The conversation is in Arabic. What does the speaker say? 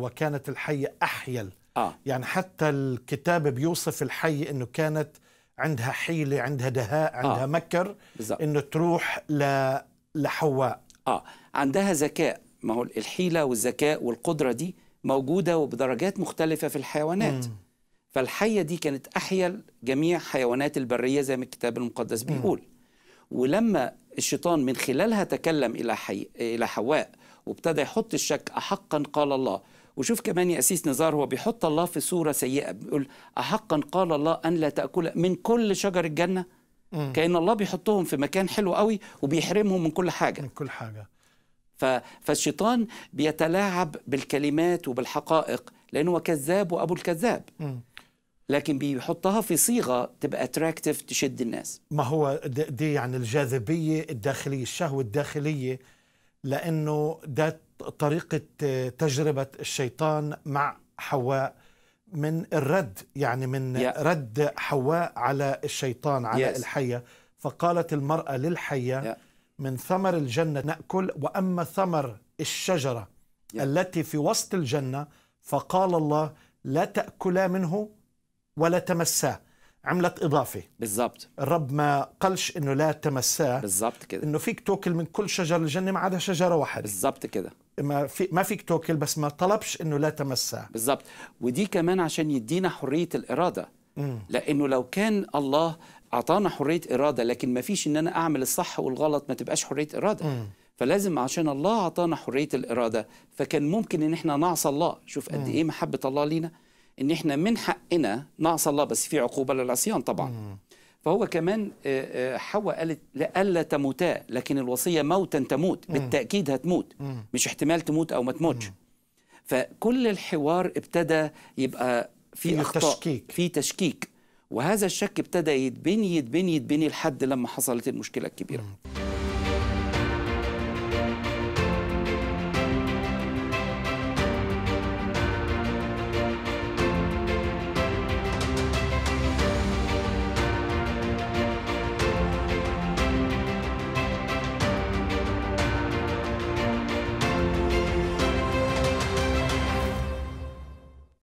وكانت الحية أحيل آه. يعني حتى الكتاب بيوصف الحي أنه كانت عندها حيلة عندها دهاء آه. عندها آه. مكر بالزبط. أنه تروح ل... لحواء آه. عندها ذكاء ما هو الحيلة والذكاء والقدرة دي موجودة وبدرجات مختلفة في الحيوانات مم. فالحية دي كانت أحيل جميع حيوانات البرية زي ما الكتاب المقدس بيقول مم. ولما الشيطان من خلالها تكلم إلى, حي... إلى حواء وابتدى يحط الشك أحقا قال الله وشوف كمان يا أسيس نزار هو بيحط الله في صورة سيئة بيقول أحقا قال الله أن لا تأكل من كل شجر الجنة مم. كأن الله بيحطهم في مكان حلو قوي وبيحرمهم من كل حاجة من كل حاجة ف... فالشيطان بيتلاعب بالكلمات وبالحقائق لأنه كذاب وأبو الكذاب مم. لكن بيحطها في صيغه تبقى اتراكتيف تشد الناس ما هو دي يعني الجاذبيه الداخليه الشهوه الداخليه لانه ده طريقه آه، تجربه الشيطان مع حواء من الرد يعني من yeah. رد حواء على الشيطان على yes. الحيه فقالت المراه للحيه yeah. من ثمر الجنه ناكل واما ثمر الشجره yeah. التي في وسط الجنه فقال الله لا تاكلا منه ولا تمساه عملت اضافه بالظبط الرب ما قالش انه لا تمساه بالظبط كده انه فيك توكل من كل شجر الجنه ما عدا شجره واحده بالظبط كده ما في ما فيك توكل بس ما طلبش انه لا تمساه بالظبط ودي كمان عشان يدينا حريه الاراده مم. لانه لو كان الله اعطانا حريه اراده لكن ما فيش ان انا اعمل الصح والغلط ما تبقاش حريه اراده مم. فلازم عشان الله اعطانا حريه الاراده فكان ممكن ان احنا نعصى الله شوف قد ايه محبه الله لينا ان احنا من حقنا نعصى الله بس في عقوبه للعصيان طبعا مم. فهو كمان آه، آه، حواء قالت لألا تموتا لكن الوصية موتا تموت بالتأكيد هتموت مش احتمال تموت أو ما تموتش فكل الحوار ابتدى يبقى في أخطاء تشكيك. في تشكيك وهذا الشك ابتدى يتبني يتبني يتبني لحد لما حصلت المشكلة الكبيرة